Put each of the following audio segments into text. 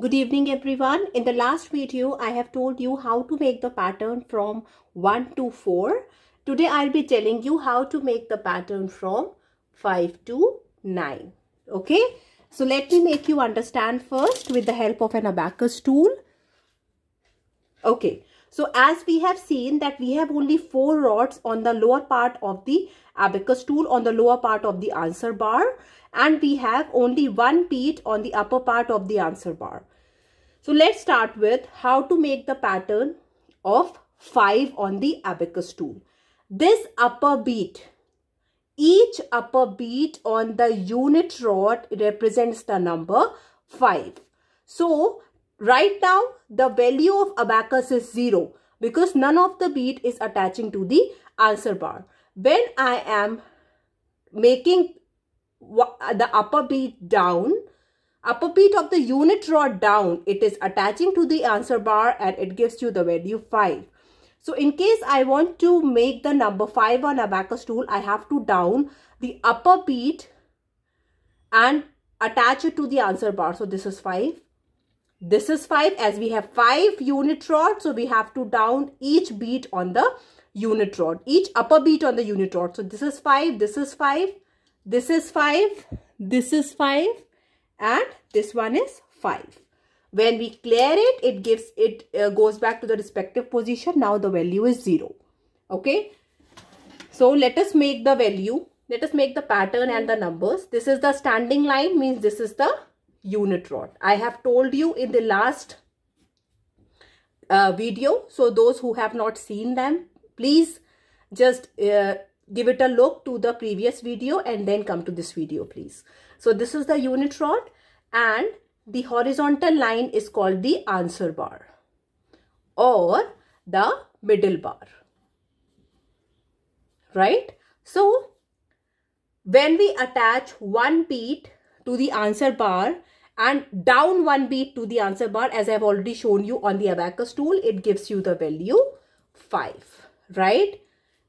Good evening everyone. In the last video, I have told you how to make the pattern from 1 to 4. Today, I'll be telling you how to make the pattern from 5 to 9. Okay. So, let me make you understand first with the help of an abacus tool. Okay. So, as we have seen that we have only 4 rods on the lower part of the abacus tool on the lower part of the answer bar and we have only one bead on the upper part of the answer bar. So let's start with how to make the pattern of 5 on the abacus tool. This upper bead, each upper bead on the unit rod represents the number 5. So right now the value of abacus is 0 because none of the bead is attaching to the answer bar. When I am making the upper beat down, upper beat of the unit rod down, it is attaching to the answer bar and it gives you the value 5. So in case I want to make the number 5 on abacus tool, I have to down the upper beat and attach it to the answer bar. So this is 5. This is 5 as we have 5 unit rods. So we have to down each beat on the unit rod. Each upper beat on the unit rod. So this is 5. This is 5. This is 5, this is 5 and this one is 5. When we clear it, it gives it uh, goes back to the respective position. Now the value is 0. Okay. So let us make the value. Let us make the pattern and the numbers. This is the standing line means this is the unit rod. I have told you in the last uh, video. So those who have not seen them, please just uh, give it a look to the previous video and then come to this video please. So this is the unit rod and the horizontal line is called the answer bar or the middle bar. Right? So when we attach one beat to the answer bar and down one beat to the answer bar as I've already shown you on the abacus tool, it gives you the value 5. Right?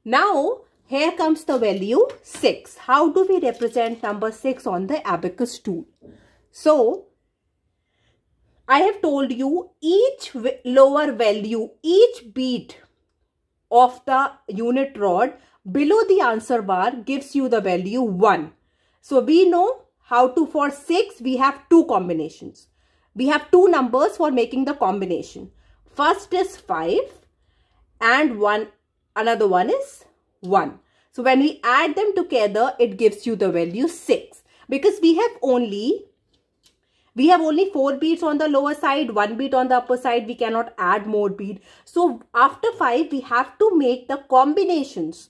Now here comes the value 6. How do we represent number 6 on the abacus tool? So, I have told you each lower value, each beat of the unit rod below the answer bar gives you the value 1. So, we know how to for 6 we have two combinations. We have two numbers for making the combination. First is 5 and one another one is 1. So when we add them together, it gives you the value 6. Because we have only we have only 4 beads on the lower side, 1 bead on the upper side. We cannot add more bead. So after 5, we have to make the combinations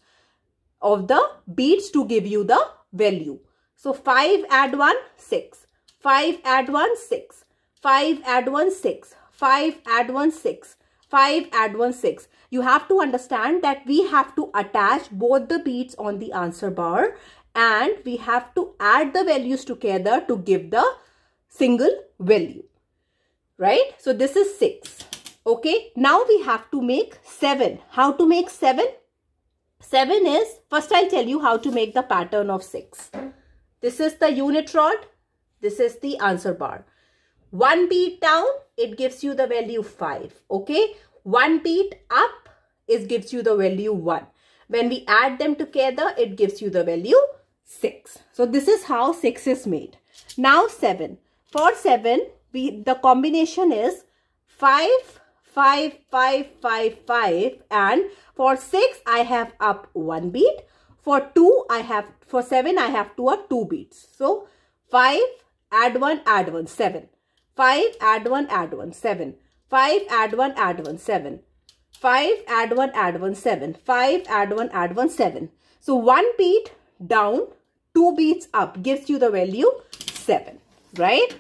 of the beads to give you the value. So 5 add 1, 6. 5 add 1, 6. 5 add 1, 6. 5 add 1, 6. 5 add 1 6 you have to understand that we have to attach both the beads on the answer bar and we have to add the values together to give the single value right so this is 6 okay now we have to make 7 how to make 7 7 is first i'll tell you how to make the pattern of 6 this is the unit rod this is the answer bar one beat down, it gives you the value 5. Okay. One beat up, it gives you the value 1. When we add them together, it gives you the value 6. So this is how 6 is made. Now 7. For 7, we, the combination is 5, 5, 5, 5, 5. And for 6, I have up 1 beat. For 2, I have, for 7, I have 2 or 2 beats. So 5, add 1, add 1, 7. 5 add 1 add 1 7 5 add 1 add 1 7 5 add 1 add 1 7 5 add 1 add 1 7 so one beat down two beats up gives you the value 7 right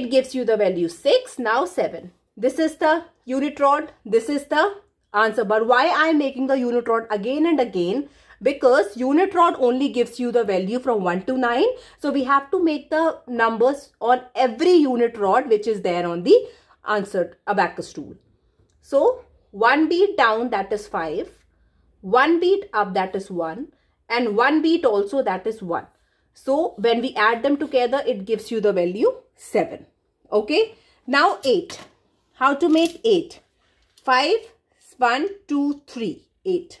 it gives you the value 6 now 7 this is the unit rod this is the answer but why i am making the unit rod again and again because unit rod only gives you the value from 1 to 9. So we have to make the numbers on every unit rod which is there on the answered abacus tool. So 1 beat down that is 5, 1 beat up that is 1 and 1 beat also that is 1. So when we add them together it gives you the value 7. Okay. Now 8. How to make 8? 5, 1, 2, 3, 8.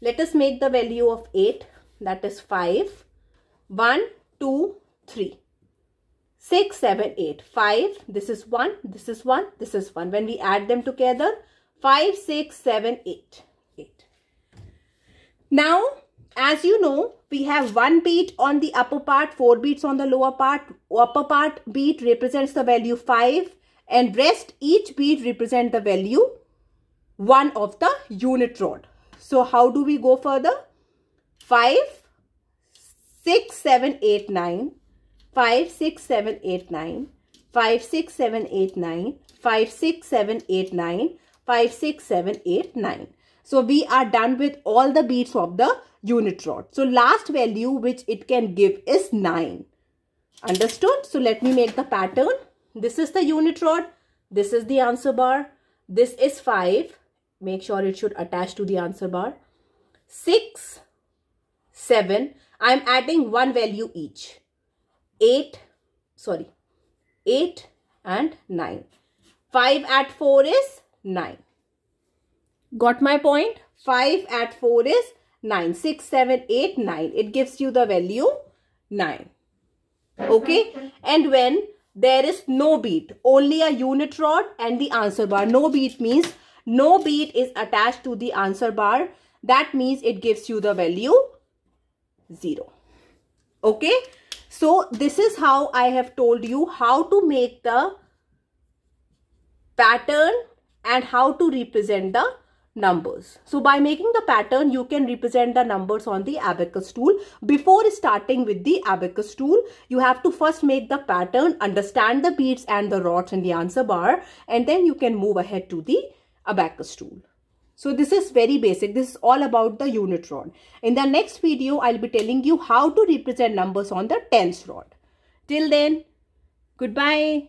Let us make the value of 8 that is 5. 1, 2, 3. 6, 7, 8. 5, this is 1, this is 1, this is 1. When we add them together, 5, 6, 7, 8. 8. Now, as you know, we have one beat on the upper part, four beats on the lower part. Upper part beat represents the value 5 and rest each beat represent the value 1 of the unit rod. So how do we go further? 5, 6, 7, 8, 9. 5, 6, 7, 8, 9. 5, 6, 7, 8, 9. 5, 6, 7, 8, 9. 5, 6, 7, 8, 9. So we are done with all the beats of the unit rod. So last value which it can give is 9. Understood? So let me make the pattern. This is the unit rod. This is the answer bar. This is 5. Make sure it should attach to the answer bar. 6, 7. I'm adding one value each. 8, sorry, 8 and 9. 5 at 4 is 9. Got my point? 5 at 4 is 9. 6, 7, 8, 9. It gives you the value 9. Okay? And when there is no beat, only a unit rod and the answer bar. No beat means no beat is attached to the answer bar. That means it gives you the value 0. Okay. So this is how I have told you how to make the pattern and how to represent the numbers. So by making the pattern, you can represent the numbers on the abacus tool. Before starting with the abacus tool, you have to first make the pattern, understand the beats and the rods in the answer bar, and then you can move ahead to the a abacus tool. So this is very basic. This is all about the unit rod. In the next video, I'll be telling you how to represent numbers on the tens rod. Till then, goodbye.